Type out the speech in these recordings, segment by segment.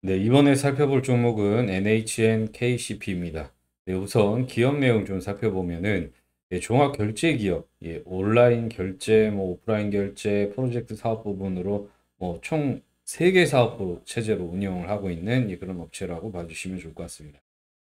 네, 이번에 살펴볼 종목은 NHN KCP입니다. 네, 우선 기업 내용 좀 살펴보면은 예, 종합 결제 기업, 예, 온라인 결제, 뭐 오프라인 결제, 프로젝트 사업 부분으로 뭐총 3개 사업 체제로 운영을 하고 있는 예, 그런 업체라고 봐주시면 좋을 것 같습니다.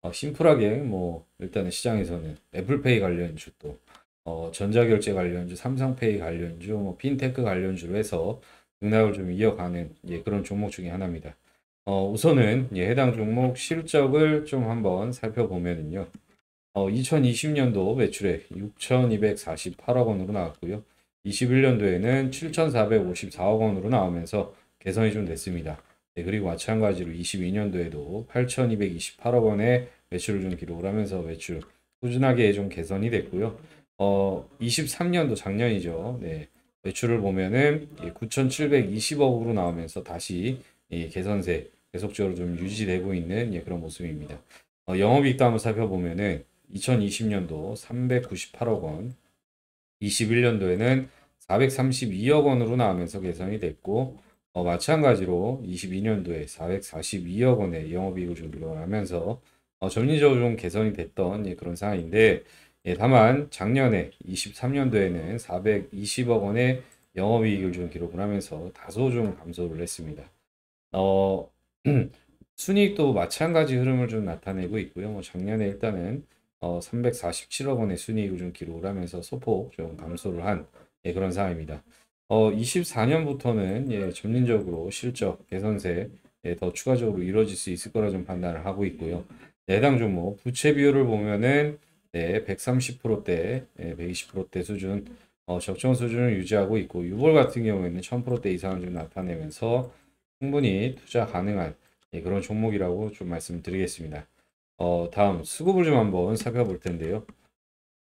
어, 심플하게 뭐 일단은 시장에서는 애플페이 관련주또 어, 전자결제 관련주, 삼성페이 관련주, 뭐 핀테크 관련주로 해서 등락을 좀 이어가는 예, 그런 종목 중에 하나입니다. 어, 우선은 예, 해당 종목 실적을 좀 한번 살펴보면은요. 어, 2020년도 매출액 6,248억 원으로 나왔고요. 21년도에는 7,454억 원으로 나오면서 개선이 좀 됐습니다. 네, 그리고 마찬가지로 22년도에도 8,228억 원의 매출을 좀 기록을 하면서 매출 꾸준하게 좀 개선이 됐고요. 어, 23년도 작년이죠. 네, 매출을 보면은 9,720억으로 예, 나오면서 다시 이 예, 개선세 계속적으로 좀 유지되고 있는 예, 그런 모습입니다. 어, 영업이익도 한번 살펴보면은 2020년도 398억 원, 21년도에는 432억 원으로 나오면서 개선이 됐고 어, 마찬가지로 22년도에 442억 원의 영업이익을 좀 늘어나면서 어, 점진적으로 좀 개선이 됐던 예, 그런 상황인데 예, 다만 작년에 23년도에는 420억 원의 영업이익을 좀 기록을 하면서 다소 좀 감소를 했습니다. 어, 순이익도 마찬가지 흐름을 좀 나타내고 있고요. 뭐 작년에 일단은 어 347억 원의 순이익을 좀 기록을 하면서 소폭 좀 감소를 한 예, 그런 상황입니다. 어 24년부터는 예, 점진적으로 실적 개선세 예, 더 추가적으로 이루어질 수 있을 거라 좀 판단을 하고 있고요. 내당 네 종목 뭐 부채 비율을 보면은 네, 130%대, 예, 120%대 수준 어, 적정 수준을 유지하고 있고 6월 같은 경우에는 1000%대 이상을 좀 나타내면서 충분히 투자 가능한 예, 그런 종목이라고 좀 말씀드리겠습니다. 어, 다음 수급을 좀 한번 살펴볼 텐데요.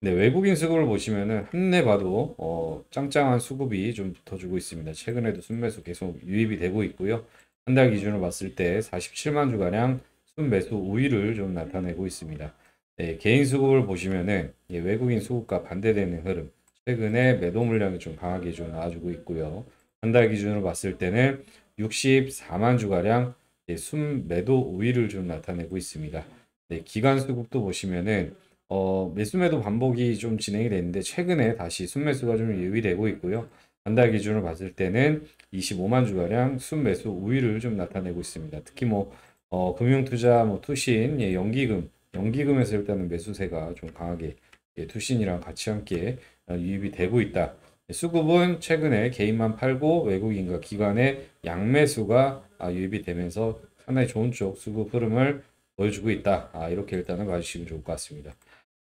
네, 외국인 수급을 보시면은 한내 봐도 어, 짱짱한 수급이 좀 붙어주고 있습니다. 최근에도 순매수 계속 유입이 되고 있고요. 한 달 기준으로 봤을 때 47만 주가량 순매수 우위를 좀 나타내고 있습니다. 네, 개인 수급을 보시면은 예, 외국인 수급과 반대되는 흐름 최근에 매도 물량이 좀 강하게 좀 나와주고 있고요. 한 달 기준으로 봤을 때는 64만 주가량 예, 순매도 우위를 좀 나타내고 있습니다. 네, 기간 수급도 보시면은 어, 매수매도 반복이 좀 진행이 됐는데 최근에 다시 순매수가 좀 유의되고 있고요. 단달 기준으로 봤을 때는 25만 주가량 순매수 우위를 좀 나타내고 있습니다. 특히 뭐 어, 금융투자, 뭐 투신, 예, 연기금, 연기금에서 일단은 매수세가 좀 강하게 예, 투신이랑 같이 함께 어, 유입이 되고 있다. 수급은 최근에 개인만 팔고 외국인과 기관의 양매수가 아, 유입이 되면서 상당히 좋은 쪽 수급 흐름을 보여주고 있다. 아, 이렇게 일단은 봐주시면 좋을 것 같습니다.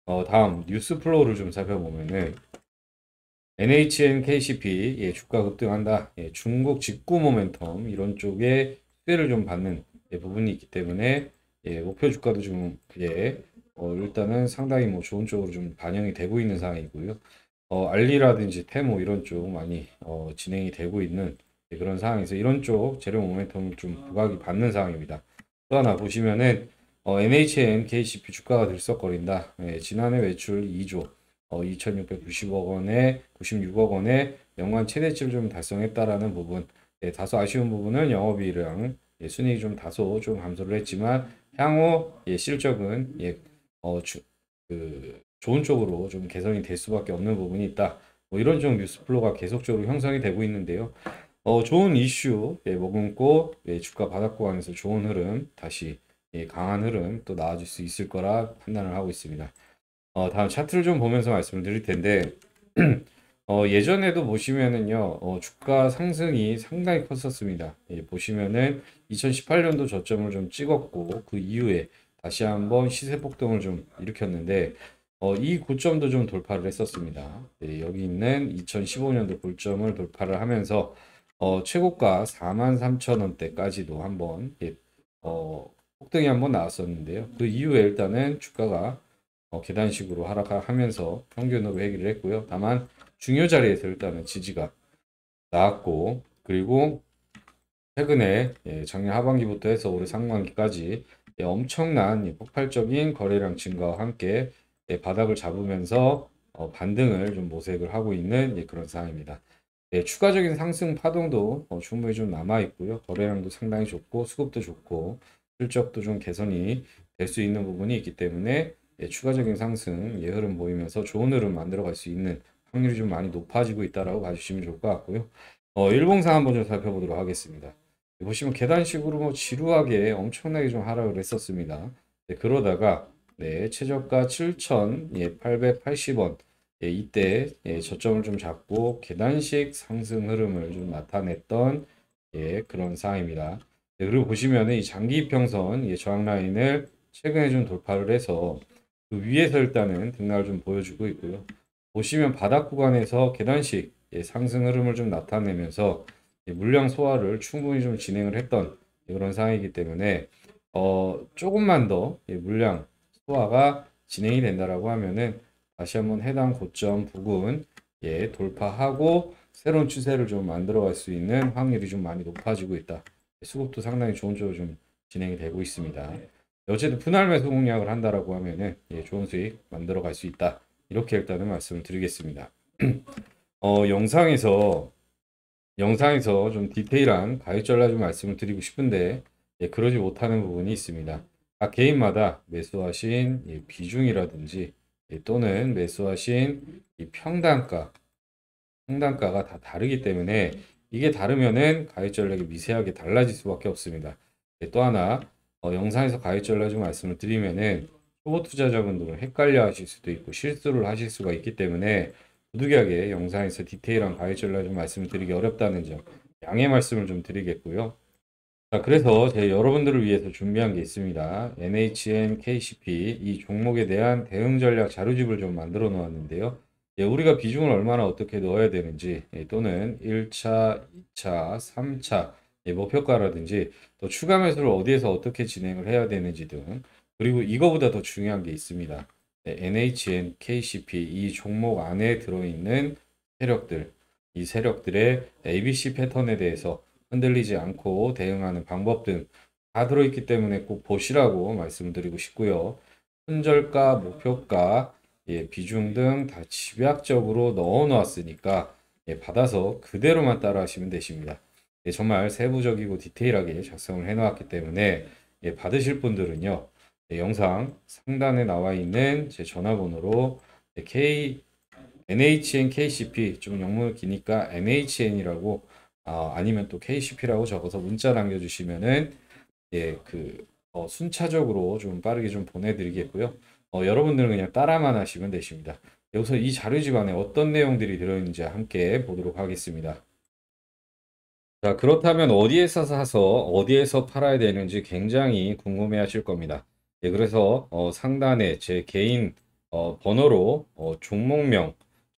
어, 다음 뉴스 플로우를 좀 살펴보면은 NHN KCP 예, 주가 급등한다. 예, 중국 직구 모멘텀 이런 쪽에 수혜를 좀 받는 예, 부분이 있기 때문에 예, 목표 주가도 좀 예, 어, 일단은 상당히 뭐 좋은 쪽으로 좀 반영이 되고 있는 상황이고요. 어, 알리라든지 테모 이런 쪽 많이 어, 진행이 되고 있는 네, 그런 상황에서 이런 쪽 재료 모멘텀을 좀 부각이 받는 상황입니다. 또 하나 보시면은 어, NHN KCP 주가가 들썩거린다. 예, 지난해 매출 2조 어, 2,690억 원에 96억 원에 연간 최대치를 좀 달성했다라는 부분 예, 다소 아쉬운 부분은 영업이랑 예, 순이익좀 다소 좀 감소를 했지만 향후 예, 실적은 예, 어, 주, 그, 좋은 쪽으로 좀 개선이 될 수밖에 없는 부분이 있다. 뭐 이런 좀 뉴스플로가 계속적으로 형성이 되고 있는데요. 어, 좋은 이슈 예, 머금고 예, 주가 바닥구간에서 좋은 흐름 다시 예, 강한 흐름 또 나아질 수 있을 거라 판단을 하고 있습니다. 어, 다음 차트를 좀 보면서 말씀을 드릴 텐데 어, 예전에도 보시면은요 어, 주가 상승이 상당히 컸었습니다. 예, 보시면은 2018년도 저점을 좀 찍었고 그 이후에 다시 한번 시세 폭등을 좀 일으켰는데 어, 이 고점도 좀 돌파를 했었습니다. 네, 여기 있는 2015년도 고점을 돌파를 하면서 어, 최고가 43,000원대까지도 한번 예, 어, 폭등이 한번 나왔었는데요. 그 이후에 일단은 주가가 어, 계단식으로 하락하면서 평균으로 회귀를 했고요. 다만 중요 자리에서 일단은 지지가 나왔고 그리고 최근에 예, 작년 하반기부터 해서 올해 상반기까지 예, 엄청난 예, 폭발적인 거래량 증가와 함께 예, 바닥을 잡으면서 어, 반등을 좀 모색을 하고 있는 예, 그런 상황입니다. 예, 추가적인 상승 파동도 어, 충분히 좀 남아 있고요. 거래량도 상당히 좋고 수급도 좋고 실적도 좀 개선이 될 수 있는 부분이 있기 때문에 예, 추가적인 상승 예, 흐름 보이면서 좋은 흐름 만들어갈 수 있는 확률이 좀 많이 높아지고 있다라고 봐주시면 좋을 것 같고요. 어, 일봉상 한번 좀 살펴보도록 하겠습니다. 예, 보시면 계단식으로 뭐 지루하게 엄청나게 좀 하락을 했었습니다. 네, 그러다가 네, 최저가 7,880원. 예, 예, 이때 예, 저점을 좀 잡고 계단식 상승 흐름을 좀 나타냈던 예, 그런 상황입니다. 예, 그리고 보시면 이 장기 평선 예, 저항 라인을 최근에 좀 돌파를 해서 그 위에서 일단은 등락을 좀 보여주고 있고요. 보시면 바닥 구간에서 계단식 예, 상승 흐름을 좀 나타내면서 예, 물량 소화를 충분히 좀 진행을 했던 예, 그런 상황이기 때문에 어, 조금만 더 예, 물량 소화가 진행이 된다라고 하면은 다시 한번 해당 고점 부근 예 돌파하고 새로운 추세를 좀 만들어갈 수 있는 확률이 좀 많이 높아지고 있다. 수급도 상당히 좋은 쪽으로 좀 진행이 되고 있습니다. 어쨌든 아, 네. 분할 매수 공략을 한다라고 하면은 예, 좋은 수익 만들어갈 수 있다. 이렇게 일단은 말씀을 드리겠습니다. 어, 영상에서 영상에서 좀 디테일한 가격 전략 좀 말씀을 드리고 싶은데 예, 그러지 못하는 부분이 있습니다. 각 개인마다 매수하신 비중이라든지 또는 매수하신 평단가, 평단가가 다 다르기 때문에 이게 다르면은 가입 전략이 미세하게 달라질 수밖에 없습니다. 네, 또 하나 어, 영상에서 가입 전략 좀 말씀을 드리면은 초보 투자자분들은 헷갈려 하실 수도 있고 실수를 하실 수가 있기 때문에 부득이하게 영상에서 디테일한 가입 전략 좀 말씀을 드리기 어렵다는 점 양해 말씀을 좀 드리겠고요. 자, 그래서 제 여러분들을 위해서 준비한 게 있습니다. NHN KCP 이 종목에 대한 대응 전략 자료집을 좀 만들어 놓았는데요. 예, 우리가 비중을 얼마나 어떻게 넣어야 되는지 예, 또는 1차, 2차, 3차 예, 목표가라든지 또 추가 매수를 어디에서 어떻게 진행을 해야 되는지 등 그리고 이거보다 더 중요한 게 있습니다. 예, NHN KCP 이 종목 안에 들어있는 세력들 이 세력들의 ABC 패턴에 대해서 흔들리지 않고 대응하는 방법 등 다 들어있기 때문에 꼭 보시라고 말씀드리고 싶고요. 손절가, 목표가, 예, 비중 등 다 집약적으로 넣어 놓았으니까 예, 받아서 그대로만 따라 하시면 되십니다. 예, 정말 세부적이고 디테일하게 작성을 해 놓았기 때문에 예, 받으실 분들은요. 예, 영상 상단에 나와 있는 제 전화번호로 예, K NHN KCP 좀 영문 기니까 NHN이라고 어, 아니면 또 KCP라고 적어서 문자 남겨주시면은 예, 그 어, 순차적으로 좀 빠르게 좀 보내드리겠고요. 어, 여러분들은 그냥 따라만 하시면 되십니다. 여기서 이 자료집 안에 어떤 내용들이 들어있는지 함께 보도록 하겠습니다. 자, 그렇다면 어디에서 사서 어디에서 팔아야 되는지 굉장히 궁금해 하실 겁니다. 예, 그래서 어, 상단에 제 개인 어, 번호로 어, 종목명